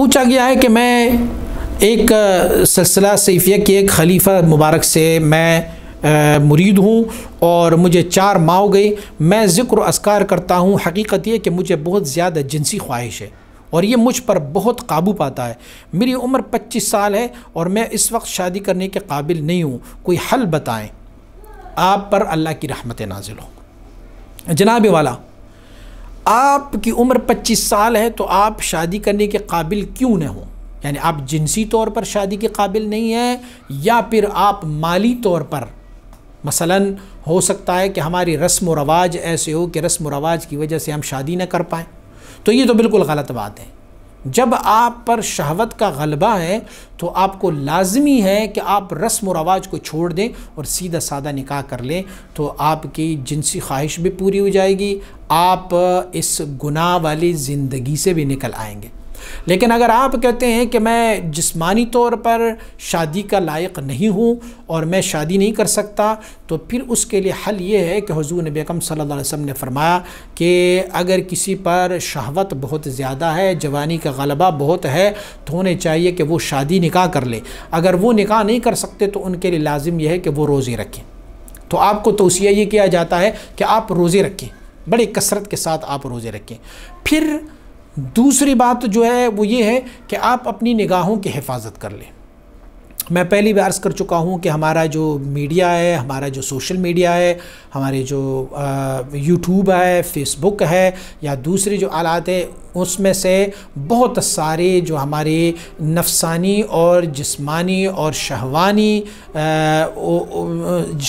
पूछा गया है कि मैं एक सिलसिला सैफिया के एक खलीफा मुबारक से मैं मुरीद हूँ और मुझे चार माओ गई मैं ज़िक्र असकार करता हूँ हकीकत यह कि मुझे बहुत ज़्यादा जिनसी ख्वाहिश है और ये मुझ पर बहुत काबू पाता है मेरी उम्र 25 साल है और मैं इस वक्त शादी करने के काबिल नहीं हूँ कोई हल बताएं आप पर अल्लाह की रहमत नाजिल हो जनाब वाला आपकी उम्र 25 साल है तो आप शादी करने के काबिल क्यों न हों यानी आप जिनसी तौर पर शादी के काबिल नहीं हैं या फिर आप माली तौर पर मसलन हो सकता है कि हमारी रस्म व रवाज ऐसे हो कि रस्म व रवाज की वजह से हम शादी ना कर पाएँ तो ये तो बिल्कुल गलत बात है जब आप पर शहवत का गलबा है तो आपको लाजमी है कि आप रस्म व रवाज को छोड़ दें और सीधा सादा निकाह कर लें तो आपकी जिनसी ख्वाहिश भी पूरी हो जाएगी आप इस गुनाह वाली ज़िंदगी से भी निकल आएंगे लेकिन अगर आप कहते हैं कि मैं जिस्मानी तौर पर शादी का लायक नहीं हूँ और मैं शादी नहीं कर सकता तो फिर उसके लिए हल ये है कि हजू नबी अकम सल्ला वसम ने फरमाया कि अगर किसी पर शहवत बहुत ज़्यादा है जवानी का गलबा बहुत है तो होने चाहिए कि वो शादी निकाह कर ले अगर वो निकाह नहीं कर सकते तो उनके लिए लाजिम यह है कि वो रोज़े रखें तो आपको तोसिया ये किया जाता है कि आप रोज़े रखें बड़े कसरत के साथ आप रोज़े रखें फिर दूसरी बात जो है वो ये है कि आप अपनी निगाहों की हिफाजत कर लें मैं पहली बार अर्ज़ कर चुका हूँ कि हमारा जो मीडिया है हमारा जो सोशल मीडिया है हमारे जो यूट्यूब है फेसबुक है या दूसरे जो आलात है उसमें से बहुत सारे जो हमारे नफसानी और जिस्मानी और शहवानी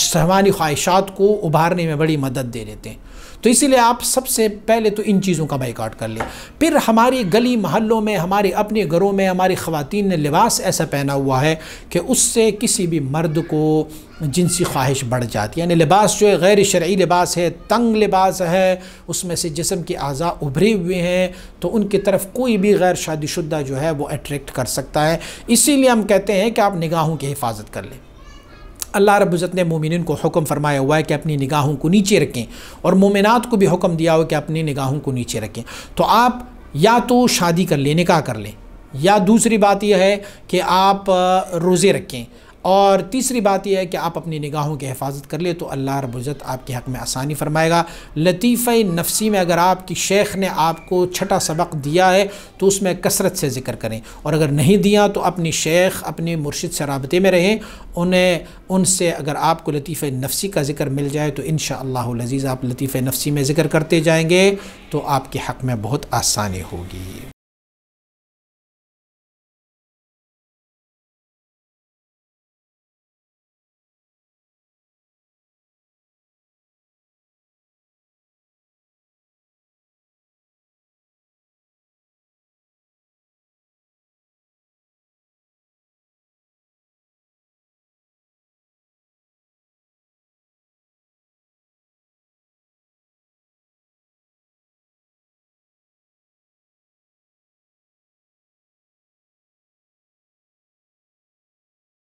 शहवानी ख्वाहिशात को उभारने में बड़ी मदद दे देते हैं तो इसीलिए आप सबसे पहले तो इन चीज़ों का बाइकआउट कर लें फिर हमारी गली महलों में हमारे अपने घरों में हमारी ख़वान ने लिबास ऐसा पहना हुआ है कि उससे किसी भी मर्द को जिनसी ख्वाहिश बढ़ जाती है यानी लिबास जो है गैर शर्य लिबास है तंग लिबास है उसमें से जिसम के अज़ा उभरे हुए हैं तो उनकी तरफ कोई भी गैर शादीशुदा जो है वो अट्रैक्ट कर सकता है इसीलिए हम कहते हैं कि आप निगाहों की हिफाजत कर लें अल्लाह रबुज़त ने मोमिन को हुक्म फरमाया हुआ है कि अपनी निगाहों को नीचे रखें और मोमिनत को भी हुक्म दिया हुआ कि अपनी निगाहों को नीचे रखें तो आप या तो शादी कर लें निकाह कर लें या दूसरी बात यह है कि आप रोज़े रखें और तीसरी बात यह है कि आप अपनी निगाहों की हिफाजत कर ले तो अल्लाह रबुज़त आपके हक़ में आसानी फ़रमाएगा लतीफ़ नफसी में अगर आपकी शेख ने आपको छठा सबक दिया है तो उसमें कसरत से ज़िक्र करें और अगर नहीं दिया तो अपनी शेख अपने मुर्शिद से रबते में रहें उन्हें उनसे अगर आपको लतीफ़ नफसी का ज़िक्र मिल जाए तो इन शज़ीज़ आप लतीफ़ नफसी में ज़िक्र करते जाएँगे तो आपके हक़ में बहुत आसानी होगी